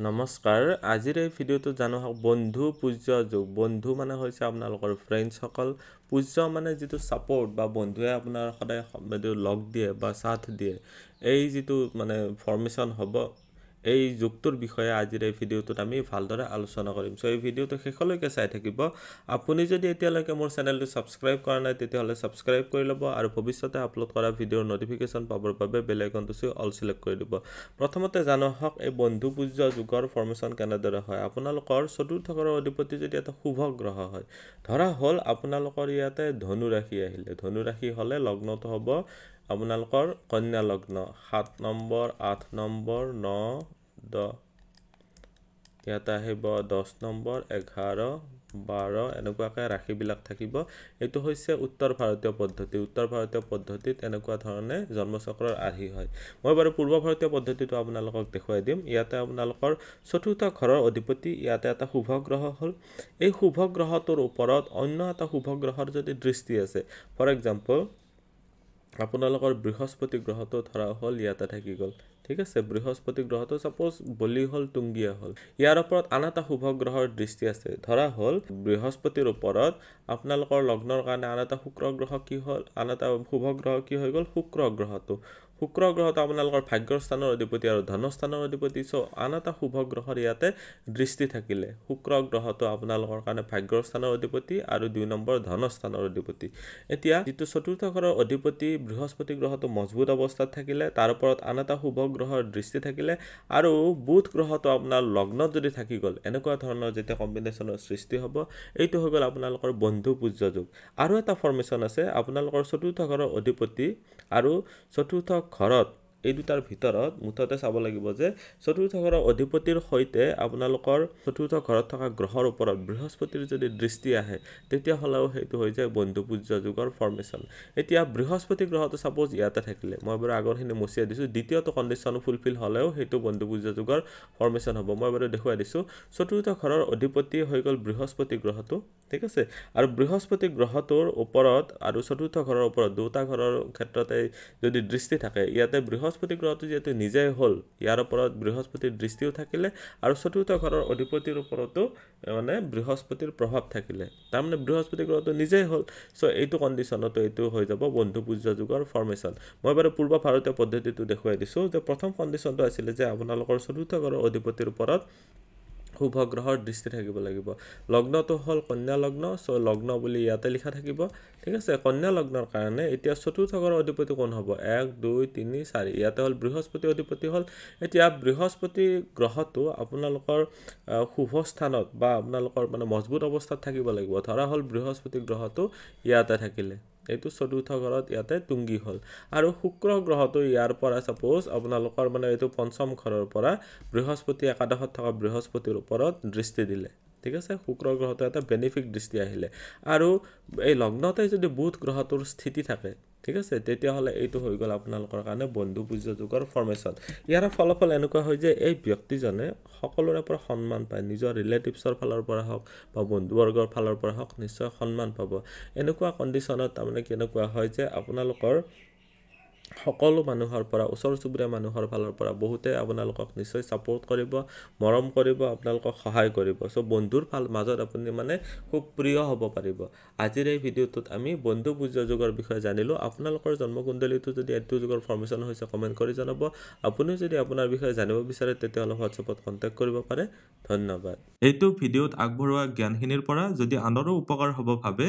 নমস্কাৰ আজিৰ এই ভিডিঅ'টো জানো হওক বন্ধু পূজ্য যোগ বন্ধু মানে হৈছে আপোনালোকৰ ফ্ৰেণ্ডছসকল পূজ্য মানে যিটো ছাপৰ্ট বা বন্ধুৱে আপোনাৰ সদায় লগ দিয়ে বা চাথ দিয়ে এই যিটো মানে ফৰ্মেশ্যন হ'ব এই যুগটোৰ বিষয়ে আজিৰ এই ভিডিঅ'টোত আমি ভালদৰে আলোচনা কৰিম চ' এই ভিডিঅ'টো শেষলৈকে চাই থাকিব আপুনি যদি এতিয়ালৈকে মোৰ চেনেলটো ছাবস্ক্ৰাইব কৰা নাই তেতিয়াহ'লে ছাবস্ক্ৰাইব কৰি ল'ব আৰু ভৱিষ্যতে আপলোড কৰা ভিডিঅ'ৰ ন'টিফিকেশ্যন পাবৰ বাবে বেলেগ এখনটো চুই অল চিলেক্ট কৰি দিব প্ৰথমতে জানো হওক এই বন্ধু বন্ধুপূজ্য যুগৰ ফৰ্মেশ্যন কেনেদৰে হয় আপোনালোকৰ চতুৰ্থ ঘৰৰ অধিপতি যদি এটা শুভ গ্ৰহ হয় ধৰা হ'ল আপোনালোকৰ ইয়াতে ধনুৰাশি আহিলে ধনুৰাশি হ'লে লগ্নটো হ'ব আপোনালোকৰ কন্যা লগ্ন সাত নম্বৰ আঠ নম্বৰ ন দহ ইয়াত আহিব দহ নম্বৰ এঘাৰ বাৰ এনেকুৱাকৈ ৰাশিবিলাক থাকিব এইটো হৈছে উত্তৰ ভাৰতীয় পদ্ধতি উত্তৰ ভাৰতীয় পদ্ধতিত এনেকুৱা ধৰণে জন্মচক্ৰৰ আৰ্হি হয় মই বাৰু পূৰ্ব ভাৰতীয় পদ্ধতিটো আপোনালোকক দেখুৱাই দিম ইয়াতে আপোনালোকৰ চতুৰ্থ ঘৰৰ অধিপতি ইয়াতে এটা শুভ গ্ৰহ হ'ল এই শুভ গ্ৰহটোৰ ওপৰত অন্য এটা শুভ গ্ৰহৰ যদি দৃষ্টি আছে ফৰ এক্সাম্পল আপোনালোকৰ বৃহস্পতি গ্ৰহটো ধৰা হ'ল ইয়াতে থাকি গ'ল ঠিক আছে বৃহস্পতি গ্ৰহটো চাপ'জ বলি হ'ল টুংগীয়া হ'ল ইয়াৰ ওপৰত আন এটা শুভ গ্ৰহৰ দৃষ্টি আছে ধৰা হ'ল বৃহস্পতিৰ ওপৰত আপোনালোকৰ লগ্নৰ কাৰণে আন এটা শুক্ৰ গ্ৰহ কি হ'ল আন এটা শুভ গ্ৰহ কি হৈ গ'ল শুক্ৰ গ্ৰহটো শুক্ৰ গ্ৰহটো আপোনালোকৰ ভাগ্য স্থানৰ অধিপতি আৰু ধনস্থানৰ অধিপতি চ' আন এটা শুভ গ্ৰহৰ ইয়াতে দৃষ্টি থাকিলে শুক্ৰ গ্ৰহটো আপোনালোকৰ কাৰণে ভাগ্যৰ স্থানৰ অধিপতি আৰু দুই নম্বৰ ধনস্থানৰ অধিপতি এতিয়া যিটো চতুৰ্থ ঘৰৰ অধিপতি বৃহস্পতি গ্ৰহটো মজবুত অৱস্থাত থাকিলে তাৰ ওপৰত আন এটা শুভ গ্ৰহৰ দৃষ্টি থাকিলে আৰু বুধ গ্ৰহটো আপোনাৰ লগ্নত যদি থাকি গ'ল এনেকুৱা ধৰণৰ যেতিয়া কম্বিনেশ্যনৰ সৃষ্টি হ'ব এইটো হৈ গ'ল আপোনালোকৰ বন্ধু পূজ্য যোগ আৰু এটা ফৰ্মেশ্যন আছে আপোনালোকৰ চতুৰ্থ ঘৰৰ অধিপতি আৰু চতুৰ্থ 걸어 এই দুটাৰ ভিতৰত মুঠতে চাব লাগিব যে চতুৰ্থ ঘৰৰ অধিপতিৰ সৈতে আপোনালোকৰ চতুৰ্থ ঘৰত থকা গ্ৰহৰ ওপৰত বৃহস্পতিৰ যদি দৃষ্টি আহে তেতিয়াহ'লেও সেইটো হৈ যায় বন্ধুপূজ্য যুগৰ ফৰ্মেশ্যন এতিয়া বৃহস্পতি গ্ৰহটো ছাপ'জ ইয়াতে থাকিলে মই বাৰু আগৰখিনি মচিয়াই দিছোঁ দ্বিতীয়টো কণ্ডিশ্যন ফুলফিল হ'লেও সেইটো বন্ধুপূজ্য যুগৰ ফৰ্মেশ্যন হ'ব মই বাৰু দেখুৱাই দিছোঁ চতুৰ্থ ঘৰৰ অধিপতি হৈ গ'ল বৃহস্পতি গ্ৰহটো ঠিক আছে আৰু বৃহস্পতি গ্ৰহটোৰ ওপৰত আৰু চতুৰ্থ ঘৰৰ ওপৰত দুটা ঘৰৰ ক্ষেত্ৰতে যদি দৃষ্টি থাকে ইয়াতে বৃহস্পতি বৃহস্পতি গ্ৰহটো যিহেতু নিজেই হ'ল ইয়াৰ ওপৰত বৃহস্পতিৰ দৃষ্টিও থাকিলে আৰু চতুৰ্থ ঘৰৰ অধিপতিৰ ওপৰতো মানে বৃহস্পতিৰ প্ৰভাৱ থাকিলে তাৰমানে বৃহস্পতি গ্ৰহটো নিজেই হ'ল চ' এইটো কণ্ডিশ্যনতো এইটো হৈ যাব বন্ধু পূজ্য যুগৰ ফৰ্মেশ্যন মই বাৰু পূৰ্ব ভাৰতীয় পদ্ধতিটো দেখুৱাই দিছোঁ যে প্ৰথম কণ্ডিশ্যনটো আছিলে যে আপোনালোকৰ চতুৰ্থ ঘৰৰ অধিপতিৰ ওপৰত শুভ গ্ৰহৰ দৃষ্টি থাকিব লাগিব লগ্নটো হ'ল কন্যা লগ্ন চ' লগ্ন বুলি ইয়াতে লিখা থাকিব ঠিক আছে কন্যা লগ্নৰ কাৰণে এতিয়া চতুৰ্থ ঘৰৰ অধিপতি কোন হ'ব এক দুই তিনি চাৰি ইয়াতে হ'ল বৃহস্পতি অধিপতি হ'ল এতিয়া বৃহস্পতি গ্ৰহটো আপোনালোকৰ শুভ স্থানত বা আপোনালোকৰ মানে মজবুত অৱস্থাত থাকিব লাগিব ধৰা হ'ল বৃহস্পতি গ্ৰহটো ইয়াতে থাকিলে এইটো চতুৰ্থ ঘৰত ইয়াতে টুংগী হ'ল আৰু শুক্ৰ গ্ৰহটো ইয়াৰ পৰা ছাপ'জ আপোনালোকৰ মানে এইটো পঞ্চম ঘৰৰ পৰা বৃহস্পতি একাদশত থকা বৃহস্পতিৰ ওপৰত দৃষ্টি দিলে ঠিক আছে শুক্ৰ গ্ৰহটো এটা বেনিফিট দৃষ্টি আহিলে আৰু এই লগ্নতে যদি বুধ গ্ৰহটোৰ স্থিতি থাকে ঠিক আছে তেতিয়াহ'লে এইটো হৈ গ'ল আপোনালোকৰ কাৰণে বন্ধু পূজ্য যুগৰ ফৰ্মেশ্যন ইয়াৰ ফলাফল এনেকুৱা হয় যে এই ব্যক্তিজনে সকলোৰে পৰা সন্মান পায় নিজৰ ৰিলেটিভছৰ ফালৰ পৰা হওক বা বন্ধুবৰ্গৰ ফালৰ পৰা হওক নিশ্চয় সন্মান পাব এনেকুৱা কণ্ডিশ্যনত তাৰমানে কেনেকুৱা হয় যে আপোনালোকৰ সকলো মানুহৰ পৰা ওচৰ চুবুৰীয়া মানুহৰ ফালৰ পৰা বহুতে আপোনালোকক নিশ্চয় ছাপোৰ্ট কৰিব মৰম কৰিব আপোনালোকক সহায় কৰিব চ' বন্ধুৰ ফাল মাজত আপুনি মানে খুব প্ৰিয় হ'ব পাৰিব আজিৰ এই ভিডিঅ'টোত আমি বন্ধু পূজ্য যুগৰ বিষয়ে জানিলোঁ আপোনালোকৰ জন্মকুণ্ডলীটো যদি এইটো যুগৰ ফৰ্মেশ্যন হৈছে কমেণ্ট কৰি জনাব আপুনিও যদি আপোনাৰ বিষয়ে জানিব বিচাৰে তেতিয়াহ'লে হোৱাটছএপত কণ্টেক্ট কৰিব পাৰে ধন্যবাদ এইটো ভিডিঅ'ত আগবঢ়োৱা জ্ঞানখিনিৰ পৰা যদি আনৰো উপকাৰ হ'ব ভাবে